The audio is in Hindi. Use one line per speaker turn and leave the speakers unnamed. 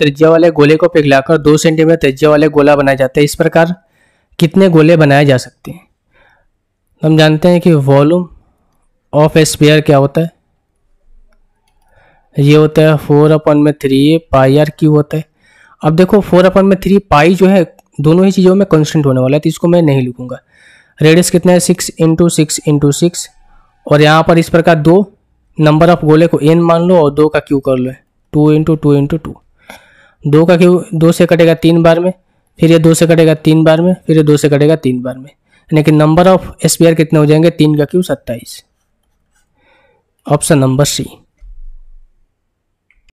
त्रिज्या वाले गोले को पिघलाकर दो सेंटीमीटर त्रिज्या वाले गोला बनाया जाता है इस प्रकार कितने गोले बनाए जा सकते हैं हम जानते हैं कि वॉल्यूम ऑफ स्पेयर क्या होता है ये होता है फोर अपन में थ्री पाई आर क्यू होता है अब देखो फोर अपन में थ्री पाई जो है दोनों ही चीज़ों में कॉन्स्टेंट होने वाला है तो इसको मैं नहीं लिखूंगा रेडियस कितना है six into six into six और यहाँ पर इस प्रकार दो नंबर ऑफ गोले को एन मान लो और दो का क्यू कर लो two into two into two दो का क्यों दो से कटेगा तीन बार में फिर ये दो से कटेगा तीन बार में फिर ये दो से कटेगा तीन बार में यानी कि नंबर ऑफ एस कितने हो जाएंगे तीन का क्यू सत्ताईस ऑप्शन नंबर सी